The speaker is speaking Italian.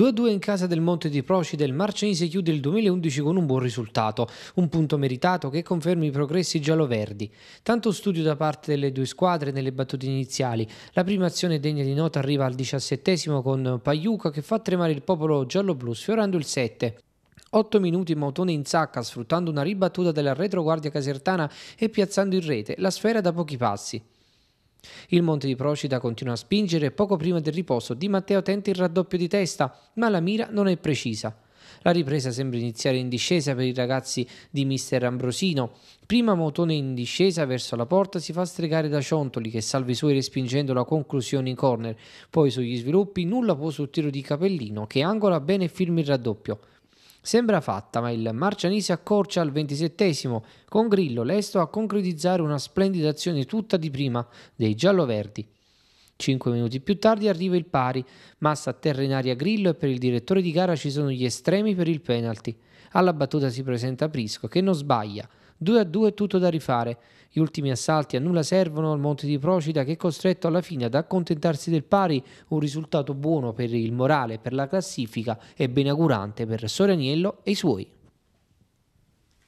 2-2 in casa del Monte di Procida, il Marcenise chiude il 2011 con un buon risultato, un punto meritato che conferma i progressi giallo-verdi. Tanto studio da parte delle due squadre nelle battute iniziali. La prima azione degna di nota arriva al 17 con Pagliuca che fa tremare il popolo giallo-blu sfiorando il 7. 8 minuti Mautone in sacca sfruttando una ribattuta della retroguardia casertana e piazzando in rete la sfera da pochi passi. Il Monte di Procida continua a spingere e poco prima del riposo Di Matteo tenta il raddoppio di testa, ma la mira non è precisa. La ripresa sembra iniziare in discesa per i ragazzi di mister Ambrosino. Prima Motone in discesa verso la porta si fa stregare da Ciontoli che salva i suoi respingendo la conclusione in corner. Poi sugli sviluppi nulla può sul tiro di Capellino che angola bene e firma il raddoppio. Sembra fatta, ma il Marcianise accorcia al ventisettesimo, con Grillo lesto a concretizzare una splendida azione tutta di prima dei gialloverdi. Cinque minuti più tardi arriva il pari, massa a terra in aria Grillo e per il direttore di gara ci sono gli estremi per il penalty. Alla battuta si presenta Prisco, che non sbaglia, 2 a 2 è tutto da rifare. Gli ultimi assalti a nulla servono al Monte di Procida che è costretto alla fine ad accontentarsi del pari, un risultato buono per il morale, per la classifica e benaugurante per Soraniello e i suoi.